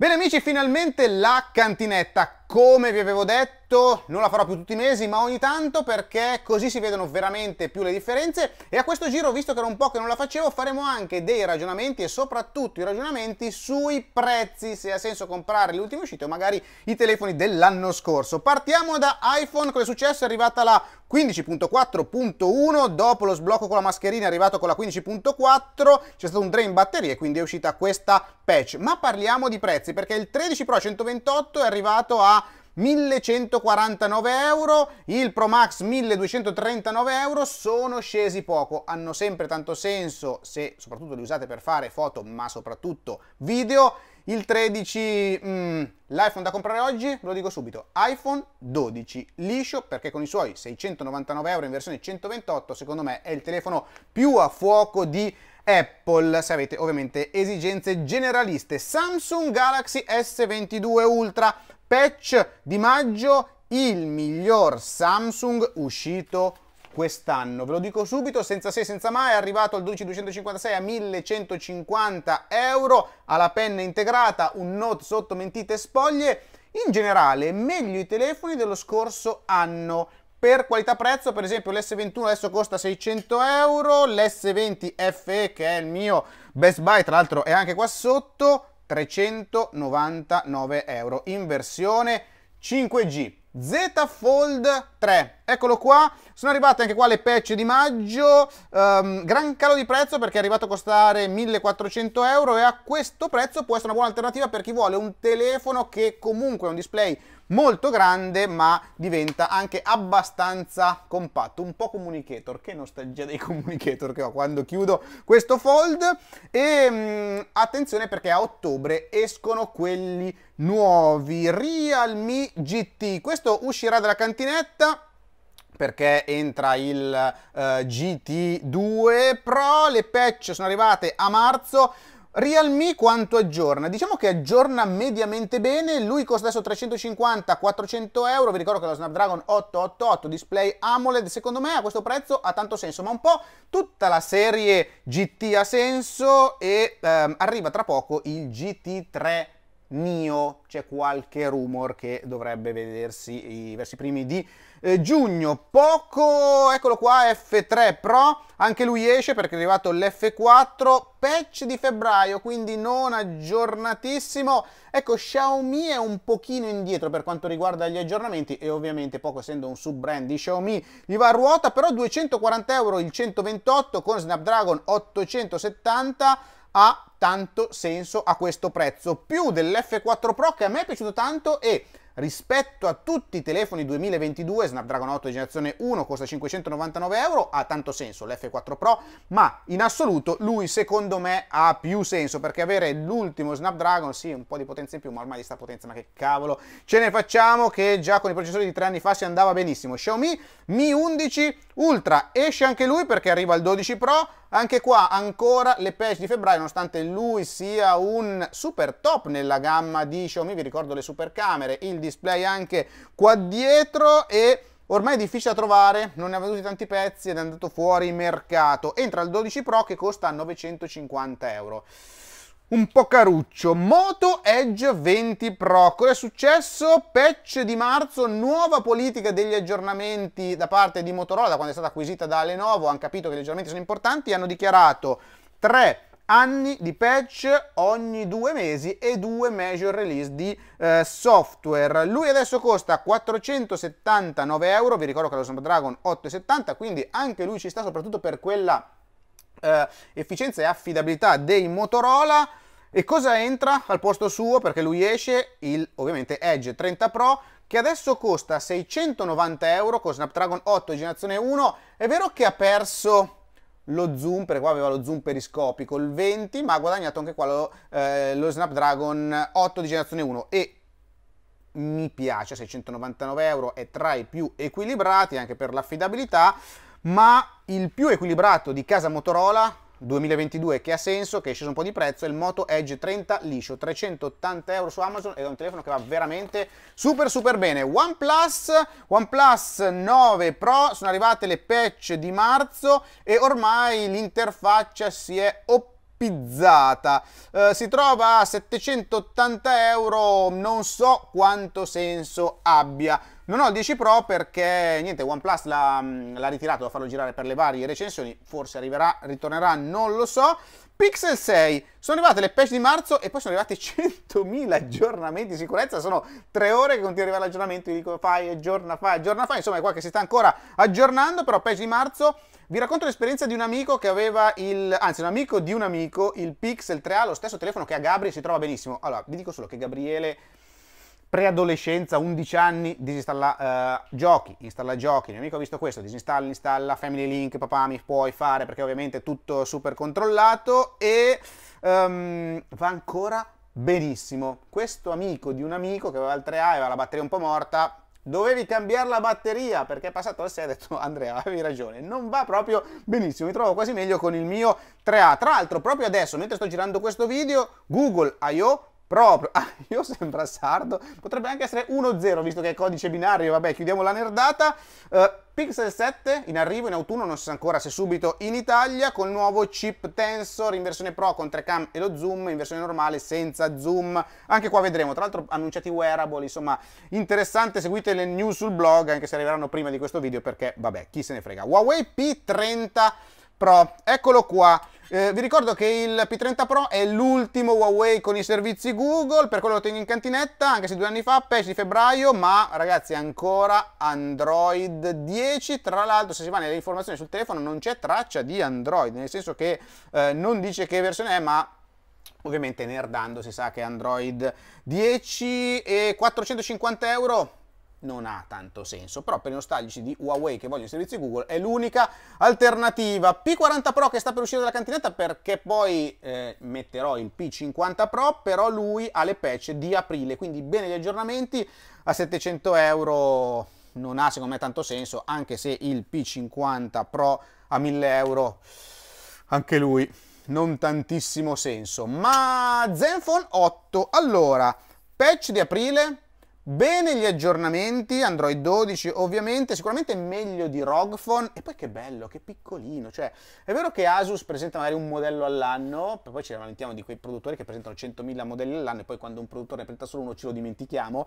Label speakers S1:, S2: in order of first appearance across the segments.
S1: Bene amici, finalmente la cantinetta. Come vi avevo detto, detto non la farò più tutti i mesi ma ogni tanto perché così si vedono veramente più le differenze e a questo giro visto che era un po' che non la facevo faremo anche dei ragionamenti e soprattutto i ragionamenti sui prezzi se ha senso comprare le ultime uscite o magari i telefoni dell'anno scorso partiamo da iPhone cosa è successo è arrivata la 15.4.1 dopo lo sblocco con la mascherina è arrivato con la 15.4 c'è stato un drain batteria e quindi è uscita questa patch ma parliamo di prezzi perché il 13 Pro 128 è arrivato a 1149 euro, il Pro Max 1239 euro, sono scesi poco, hanno sempre tanto senso se soprattutto li usate per fare foto ma soprattutto video. Il 13, mm, l'iPhone da comprare oggi, lo dico subito, iPhone 12, liscio perché con i suoi 699 euro in versione 128 secondo me è il telefono più a fuoco di Apple, se avete ovviamente esigenze generaliste. Samsung Galaxy S22 Ultra, patch di maggio, il miglior Samsung uscito quest'anno. Ve lo dico subito, senza se senza mai, è arrivato al 12256 a 1150 euro, alla penna integrata, un note sotto mentite spoglie, in generale meglio i telefoni dello scorso anno. Per qualità-prezzo, per esempio, l'S21 adesso costa 600 euro, l'S20 FE, che è il mio Best Buy, tra l'altro è anche qua sotto, 399 euro in versione 5G. Z Fold 3. Eccolo qua, sono arrivate anche qua le patch di maggio, um, gran calo di prezzo perché è arrivato a costare 1400 euro e a questo prezzo può essere una buona alternativa per chi vuole un telefono che comunque ha un display molto grande ma diventa anche abbastanza compatto, un po' communicator, che nostalgia dei communicator che ho quando chiudo questo fold e ehm, mh, attenzione perché a ottobre escono quelli nuovi Realme GT, questo uscirà dalla cantinetta perché entra il uh, eh, GT2 Pro, le patch sono arrivate a marzo. Realme quanto aggiorna? Diciamo che aggiorna mediamente bene, lui costa adesso 350-400 euro, vi ricordo che è lo Snapdragon 888 display AMOLED, secondo me a questo prezzo ha tanto senso, ma un po' tutta la serie GT ha senso e ehm, arriva tra poco il GT3 Nio, c'è qualche rumor che dovrebbe vedersi verso i primi di eh, giugno. Poco, eccolo qua, F3 Pro, anche lui esce perché è arrivato l'F4, patch di febbraio, quindi non aggiornatissimo. Ecco, Xiaomi è un pochino indietro per quanto riguarda gli aggiornamenti e ovviamente poco essendo un sub-brand di Xiaomi gli va a ruota, però 240 euro il 128 con Snapdragon 870 ha tanto senso a questo prezzo, più dell'F4 Pro che a me è piaciuto tanto e rispetto a tutti i telefoni 2022 Snapdragon 8 di generazione 1 costa 599 euro ha tanto senso l'F4 Pro ma in assoluto lui secondo me ha più senso perché avere l'ultimo Snapdragon sì un po' di potenza in più ma ormai di sta potenza ma che cavolo ce ne facciamo che già con i processori di tre anni fa si andava benissimo Xiaomi Mi 11 Ultra esce anche lui perché arriva il 12 Pro anche qua ancora le patch di febbraio nonostante lui sia un super top nella gamma di Xiaomi vi ricordo le super camere il display anche qua dietro e ormai è difficile da trovare, non ne ha venduti tanti pezzi ed è andato fuori mercato. Entra il 12 Pro che costa 950 euro. Un po' caruccio, Moto Edge 20 Pro, cosa è successo? Patch di marzo, nuova politica degli aggiornamenti da parte di Motorola, da quando è stata acquisita da Lenovo, hanno capito che gli aggiornamenti sono importanti, hanno dichiarato tre anni di patch ogni due mesi e due major release di eh, software. Lui adesso costa 479 euro, vi ricordo che lo Snapdragon 870, quindi anche lui ci sta soprattutto per quella eh, efficienza e affidabilità dei Motorola. E cosa entra al posto suo? Perché lui esce il ovviamente Edge 30 Pro che adesso costa 690 euro con Snapdragon 8 generazione 1. È vero che ha perso lo zoom, perché qua aveva lo zoom periscopico, il 20, ma ha guadagnato anche qua lo, eh, lo Snapdragon 8 di generazione 1 e mi piace, 699 euro è tra i più equilibrati anche per l'affidabilità, ma il più equilibrato di casa Motorola 2022 che ha senso, che è sceso un po' di prezzo, è il Moto Edge 30 liscio, 380 euro su Amazon ed è un telefono che va veramente super super bene. OnePlus, OnePlus 9 Pro, sono arrivate le patch di marzo e ormai l'interfaccia si è opposta pizzata. Uh, eh, si trova a 780 euro, non so quanto senso abbia. Non ho il 10 Pro perché niente, OnePlus l'ha, mm, l'ha ritirato da farlo girare per le varie recensioni, forse arriverà, ritornerà, non lo so. Pixel 6, sono arrivate le patch di marzo e poi sono arrivati 100.000 aggiornamenti di sicurezza, sono tre ore che continua ad arrivare l'aggiornamento, dico fai, aggiorna, fai, aggiorna, fai, insomma è qua che si sta ancora aggiornando, però patch di marzo, vi racconto l'esperienza di un amico che aveva il, anzi un amico di un amico, il Pixel 3A, lo stesso telefono che ha Gabri si trova benissimo, allora vi dico solo che Gabriele preadolescenza, 11 anni, disinstalla uh, giochi, installa giochi, il mio amico ha visto questo, disinstalla, installa, Family Link, papà mi puoi fare perché ovviamente è tutto super controllato e um, va ancora benissimo. Questo amico di un amico che aveva il 3A e aveva la batteria un po' morta, dovevi cambiare la batteria perché è passato al 6 e ha detto Andrea avevi ragione non va proprio benissimo mi trovo quasi meglio con il mio 3A tra l'altro proprio adesso mentre sto girando questo video Google I.O. Proprio, ah, io sembra sardo, potrebbe anche essere 1-0 visto che è codice binario, vabbè chiudiamo la nerdata. Uh, Pixel 7 in arrivo in autunno, non si sa ancora se subito in Italia, col nuovo chip Tensor in versione Pro con 3 cam e lo zoom, in versione normale senza zoom, anche qua vedremo, tra l'altro annunciati wearable, insomma interessante, seguite le news sul blog anche se arriveranno prima di questo video perché vabbè chi se ne frega. Huawei P30 Pro. Eccolo qua. Eh, vi ricordo che il P30 Pro è l'ultimo Huawei con i servizi Google, per quello lo tengo in cantinetta, anche se due anni fa, pesce di febbraio, ma ragazzi ancora Android 10, tra l'altro se si va nelle informazioni sul telefono non c'è traccia di Android, nel senso che eh, non dice che versione è, ma ovviamente nerdando si sa che è Android 10 e 450 euro non ha tanto senso, però per i nostalgici di Huawei che vogliono i servizi Google è l'unica alternativa. P40 Pro che sta per uscire dalla cantinetta perché poi eh, metterò il P50 Pro, però lui ha le patch di aprile, quindi bene gli aggiornamenti a 700 euro non ha secondo me tanto senso, anche se il P50 Pro a 1000 euro anche lui non tantissimo senso. Ma Zenfone 8, allora, patch di aprile Bene gli aggiornamenti, Android 12 ovviamente, sicuramente meglio di ROG Phone e poi che bello, che piccolino, cioè è vero che Asus presenta magari un modello all'anno, poi ci lamentiamo di quei produttori che presentano 100.000 modelli all'anno e poi quando un produttore ne presenta solo uno ce lo dimentichiamo,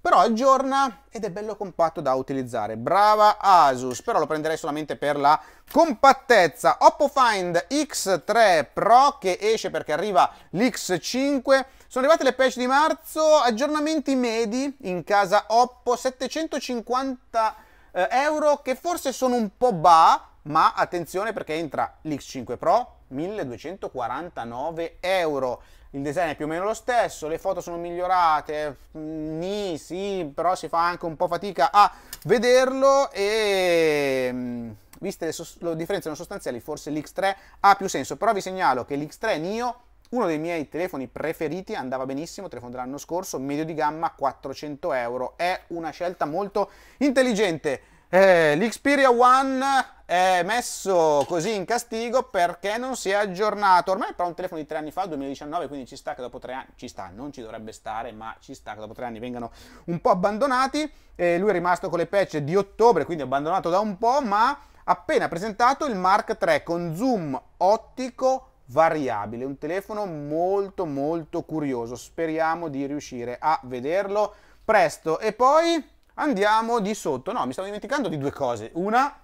S1: però aggiorna ed è bello compatto da utilizzare, brava Asus, però lo prenderei solamente per la Compattezza Oppo Find X3 Pro che esce perché arriva l'X5. Sono arrivate le patch di marzo, aggiornamenti medi in casa Oppo 750 eh, euro che forse sono un po' ba, ma attenzione perché entra l'X5 Pro 1249 euro. Il design è più o meno lo stesso, le foto sono migliorate, mm, nì, sì, però si fa anche un po' fatica a vederlo e mm, viste le, le differenze non sostanziali, forse l'X3 ha più senso. Però vi segnalo che l'X3 Nio uno dei miei telefoni preferiti, andava benissimo, telefono dell'anno scorso, medio di gamma 400 euro, è una scelta molto intelligente. Eh, L'Xperia One è messo così in castigo perché non si è aggiornato. Ormai però un telefono di tre anni fa, 2019, quindi ci sta che dopo tre anni, ci sta, non ci dovrebbe stare, ma ci sta che dopo tre anni vengano un po' abbandonati. Eh, lui è rimasto con le patch di ottobre, quindi abbandonato da un po', ma appena presentato il Mark III con zoom ottico variabile, un telefono molto molto curioso, speriamo di riuscire a vederlo presto e poi andiamo di sotto, no mi stavo dimenticando di due cose, una,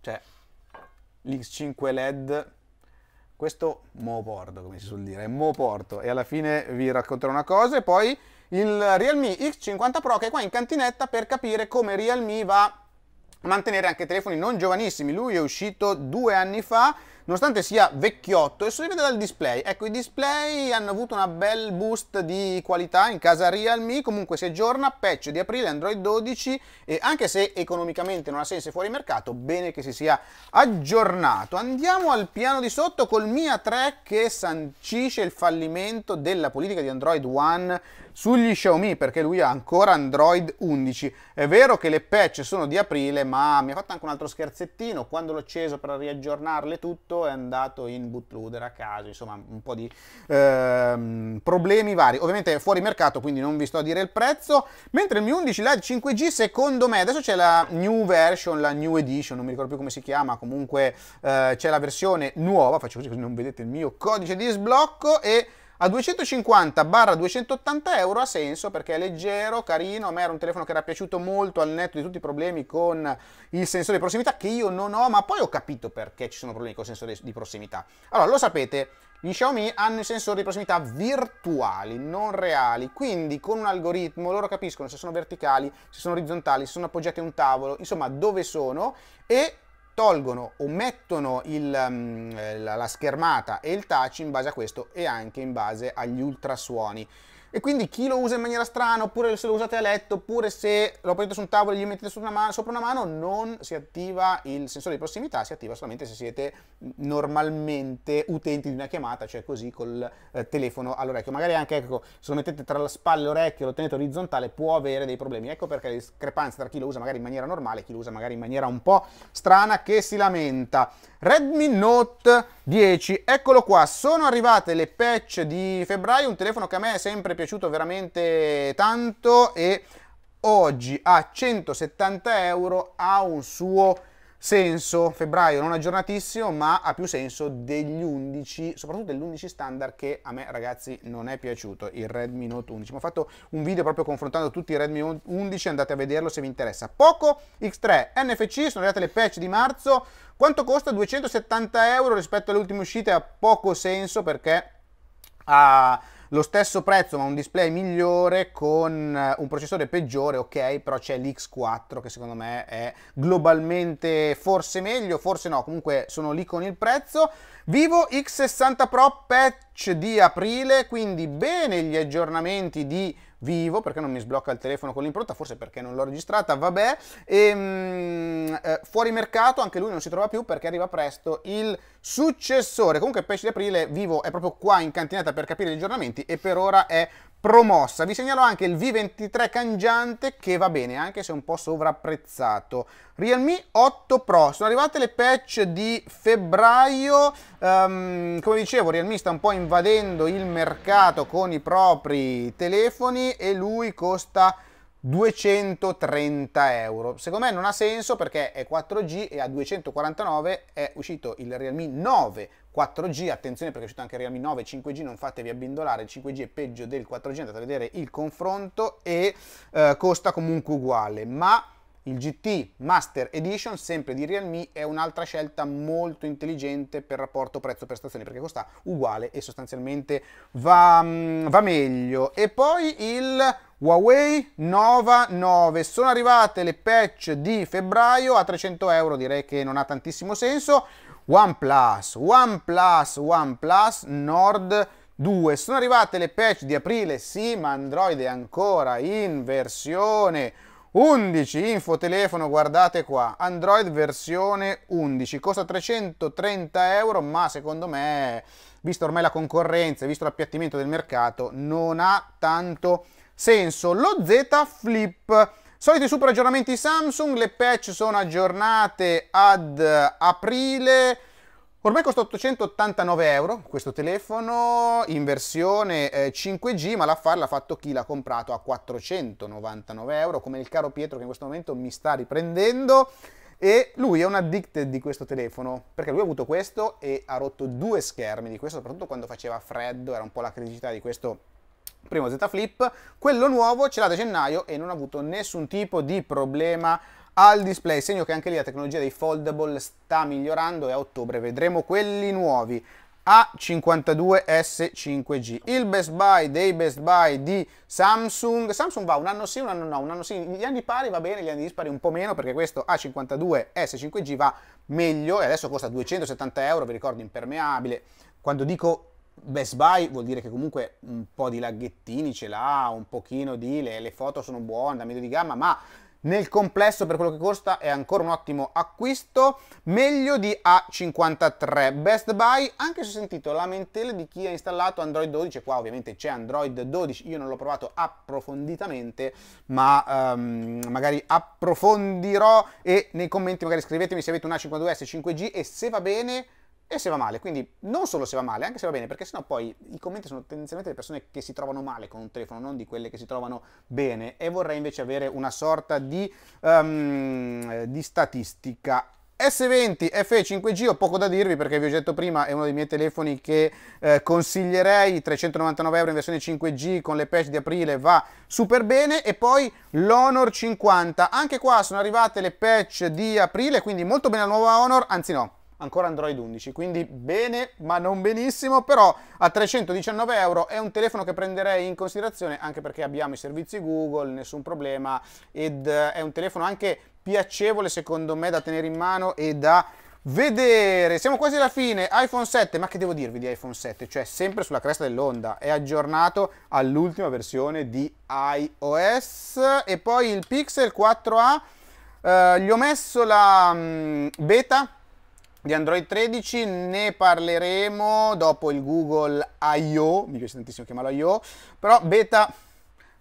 S1: cioè l'X5 LED questo mo porto, come si suol dire, mo porto e alla fine vi racconterò una cosa e poi il Realme X50 Pro che è qua in cantinetta per capire come Realme va mantenere anche telefoni non giovanissimi. Lui è uscito due anni fa, nonostante sia vecchiotto, e si vede dal display. Ecco, i display hanno avuto una bel boost di qualità in casa Realme, comunque si aggiorna, patch di aprile, Android 12, e anche se economicamente non ha senso fuori mercato, bene che si sia aggiornato. Andiamo al piano di sotto col Mia 3 che sancisce il fallimento della politica di Android One sugli Xiaomi perché lui ha ancora Android 11. È vero che le patch sono di aprile, ma mi ha fatto anche un altro scherzettino. Quando l'ho acceso per riaggiornarle tutto è andato in bootloader a caso, insomma un po' di ehm, problemi vari. Ovviamente è fuori mercato, quindi non vi sto a dire il prezzo. Mentre il Mi 11 LED 5G secondo me, adesso c'è la new version, la new edition, non mi ricordo più come si chiama, comunque eh, c'è la versione nuova, faccio così così non vedete il mio codice di sblocco e a 250-280 euro ha senso perché è leggero, carino, a me era un telefono che era piaciuto molto al netto di tutti i problemi con il sensore di prossimità che io non ho, ma poi ho capito perché ci sono problemi con il sensore di prossimità. Allora, lo sapete, gli Xiaomi hanno i sensori di prossimità virtuali, non reali, quindi con un algoritmo loro capiscono se sono verticali, se sono orizzontali, se sono appoggiati a un tavolo, insomma dove sono e tolgono o mettono il, mm, eh, la schermata e il touch in base a questo e anche in base agli ultrasuoni. E quindi chi lo usa in maniera strana, oppure se lo usate a letto, oppure se lo prendete su un tavolo e gli mettete una mano, sopra una mano, non si attiva il sensore di prossimità, si attiva solamente se siete normalmente utenti di una chiamata, cioè così col eh, telefono all'orecchio. Magari anche, ecco, se lo mettete tra la spalla e l'orecchio e lo tenete orizzontale, può avere dei problemi. Ecco perché le discrepanze tra chi lo usa magari in maniera normale e chi lo usa magari in maniera un po' strana che si lamenta. Redmi Note 10. Eccolo qua, sono arrivate le patch di febbraio, un telefono che a me è sempre piaciuto veramente tanto e oggi a 170 euro ha un suo senso, febbraio non aggiornatissimo, ma ha più senso degli 11, soprattutto dell'11 standard che a me ragazzi non è piaciuto, il Redmi Note 11. Ma ho fatto un video proprio confrontando tutti i Redmi 11, andate a vederlo se vi interessa. Poco X3, NFC, sono arrivate le patch di marzo, quanto costa? 270 euro rispetto alle ultime uscite ha poco senso perché ha... Uh, lo stesso prezzo ma un display migliore con eh, un processore peggiore, ok, però c'è l'X4 che secondo me è globalmente forse meglio, forse no, comunque sono lì con il prezzo. Vivo X60 Pro patch di aprile, quindi bene gli aggiornamenti di vivo, perché non mi sblocca il telefono con l'impronta, forse perché non l'ho registrata, vabbè. E, ehm, eh, fuori mercato, anche lui non si trova più perché arriva presto il successore. Comunque pesce di aprile vivo è proprio qua in cantinata per capire gli aggiornamenti e per ora è promossa. Vi segnalo anche il V23 cangiante che va bene, anche se un po' sovrapprezzato. Realme 8 Pro, sono arrivate le patch di febbraio, um, come dicevo Realme sta un po' invadendo il mercato con i propri telefoni, e lui costa 230 euro. Secondo me non ha senso perché è 4G e a 249 è uscito il Realme 9 4G, attenzione perché è uscito anche il Realme 9 5G, non fatevi abbindolare, il 5G è peggio del 4G, andate a vedere il confronto e eh, costa comunque uguale, ma il GT Master Edition, sempre di Realme, è un'altra scelta molto intelligente per rapporto prezzo-prestazione, perché costa uguale e sostanzialmente va, mm, va meglio. E poi il Huawei Nova 9. Sono arrivate le patch di febbraio a 300 euro, direi che non ha tantissimo senso. OnePlus, OnePlus, OnePlus, Nord 2. Sono arrivate le patch di aprile, sì, ma Android è ancora in versione 11 info telefono guardate qua android versione 11 costa 330 euro ma secondo me visto ormai la concorrenza e visto l'appiattimento del mercato non ha tanto senso lo z flip soliti super aggiornamenti samsung le patch sono aggiornate ad aprile Ormai costa 889 euro questo telefono in versione 5G, eh, ma l'affare l'ha fatto chi l'ha comprato a 499 euro, come il caro Pietro che in questo momento mi sta riprendendo. E lui è un addicted di questo telefono, perché lui ha avuto questo e ha rotto due schermi di questo, soprattutto quando faceva freddo, era un po' la criticità di questo primo Z Flip. Quello nuovo ce l'ha da gennaio e non ha avuto nessun tipo di problema al display, segno che anche lì la tecnologia dei foldable sta migliorando e a ottobre vedremo quelli nuovi. A52S5G, il Best Buy dei Best Buy di Samsung. Samsung va un anno sì, un anno no, un anno sì, gli anni pari va bene, gli anni dispari un po' meno perché questo A52S5G va meglio e adesso costa 270 euro, vi ricordo impermeabile. Quando dico Best Buy vuol dire che comunque un po' di laghettini ce l'ha, un pochino di, le, le foto sono buone, da medio di gamma, ma nel complesso per quello che costa è ancora un ottimo acquisto, meglio di A53. Best Buy, anche se ho sentito lamentele di chi ha installato Android 12, qua ovviamente c'è Android 12, io non l'ho provato approfonditamente, ma um, magari approfondirò e nei commenti magari scrivetemi se avete un A52S 5G e se va bene e se va male, quindi non solo se va male, anche se va bene, perché sennò poi i commenti sono tendenzialmente delle persone che si trovano male con un telefono, non di quelle che si trovano bene e vorrei invece avere una sorta di, um, di statistica S20 F5G ho poco da dirvi perché vi ho detto prima è uno dei miei telefoni che eh, consiglierei 399 euro in versione 5G con le patch di aprile va super bene e poi l'Honor 50 anche qua sono arrivate le patch di aprile quindi molto bene la nuova Honor anzi no ancora Android 11, quindi bene ma non benissimo, però a 319 euro è un telefono che prenderei in considerazione anche perché abbiamo i servizi Google, nessun problema, ed è un telefono anche piacevole secondo me da tenere in mano e da vedere. Siamo quasi alla fine, iPhone 7, ma che devo dirvi di iPhone 7? Cioè sempre sulla cresta dell'onda, è aggiornato all'ultima versione di iOS e poi il Pixel 4a. Eh, gli ho messo la mh, mm, beta di Android 13 ne parleremo dopo il Google I.O., mi piace tantissimo chiamarlo I.O., però beta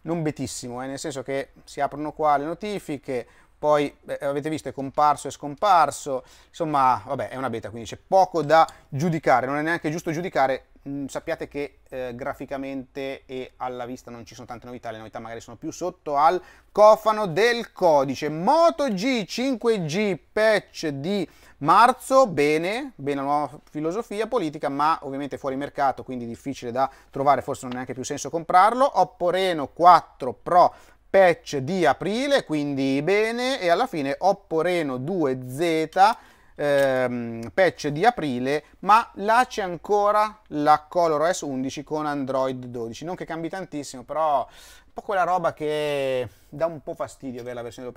S1: non betissimo, eh, nel senso che si aprono qua le notifiche, poi beh, avete visto è comparso e scomparso, insomma vabbè è una beta quindi c'è poco da giudicare, non è neanche giusto giudicare Mm, sappiate che eh, graficamente e alla vista non ci sono tante novità, le novità magari sono più sotto al cofano del codice. Moto G 5G patch di marzo, bene, bene la nuova filosofia politica, ma ovviamente fuori mercato, quindi difficile da trovare, forse non ha neanche più senso comprarlo. Oppo Reno 4 Pro patch di aprile, quindi bene, e alla fine Oppo Reno 2Z ehm, patch di aprile, ma là c'è ancora la Color s 11 con Android 12. Non che cambi tantissimo, però un po' quella roba che dà un po' fastidio avere la versione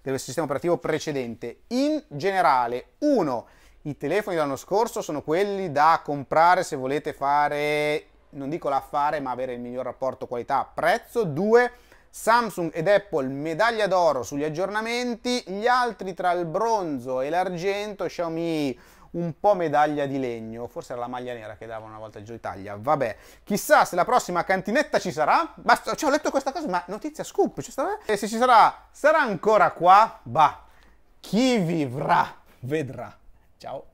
S1: del sistema operativo precedente. In generale, uno, i telefoni dell'anno scorso sono quelli da comprare se volete fare, non dico l'affare, ma avere il miglior rapporto qualità-prezzo. Due, Samsung ed Apple medaglia d'oro sugli aggiornamenti, gli altri tra il bronzo e l'argento, Xiaomi un po' medaglia di legno, forse era la maglia nera che dava una volta il Giro d'Italia, vabbè, chissà se la prossima cantinetta ci sarà, basta, cioè, ho letto questa cosa, ma notizia scoop, ci sarà? E se ci sarà, sarà ancora qua? Bah, chi vivrà, vedrà. Ciao.